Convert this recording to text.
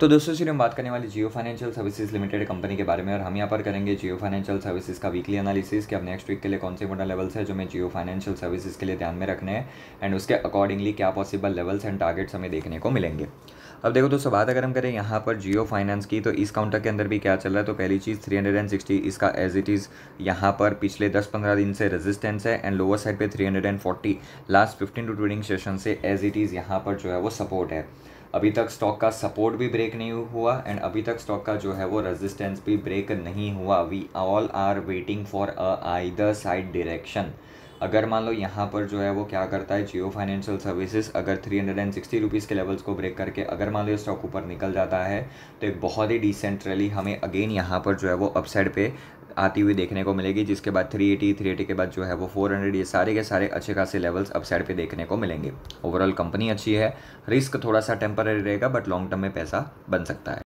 तो दोस्तों सिर्फ हम बात करने वाली Jio financial services limited company के बारे में और हम यहाँ पर करेंगे जियो फाइनेंशियल सर्विसेज का वीकली एनालिसिस कि अब नेक्स्ट वीक के लिए कौन से मोटा लेवल्स है जो हमें जियो फाइनेंशियल सर्विसेज के लिए ध्यान में रखने हैं एंड उसके अकॉर्डिंगली क्या पॉसिबल लेवल्स एंड टारगेट्स हमें देखने को मिलेंगे अब देखो दोस्तों बात अगर हम करें यहाँ पर जियो फाइनेंस की तो इस काउंटर के अंदर भी क्या चल रहा है तो पहली चीज़ 360 इसका एज इट इज़ यहाँ पर पिछले 10-15 दिन से रेजिस्टेंस है एंड लोअर साइड पे 340 लास्ट 15 टू ट्वेंटिंग सेशन से एज इट इज़ यहाँ पर जो है वो सपोर्ट है अभी तक स्टॉक का सपोर्ट भी ब्रेक नहीं हुआ एंड अभी तक स्टॉक का जो है वो रेजिस्टेंस भी ब्रेक नहीं हुआ we all are waiting for a the side direction अगर मान लो यहाँ पर जो है वो क्या करता है जियो फाइनेंशियल सर्विसेज अगर three hundred and sixty rupees के लेवल्स को ब्रेक करके अगर मान लो ये स्टॉक ऊपर निकल जाता है तो एक बहुत ही डिसेंट्रली हमें अगेन यहाँ पर जो है वो अपसाइड पे आती हुई देखने को मिलेगी जिसके बाद 380 380 के बाद जो है वो 400 ये सारे के सारे अच्छे खासे लेवल्स अपसाइड पे देखने को मिलेंगे ओवरऑल कंपनी अच्छी है रिस्क थोड़ा सा टेम्पररी रहेगा बट लॉन्ग टर्म में पैसा बन सकता है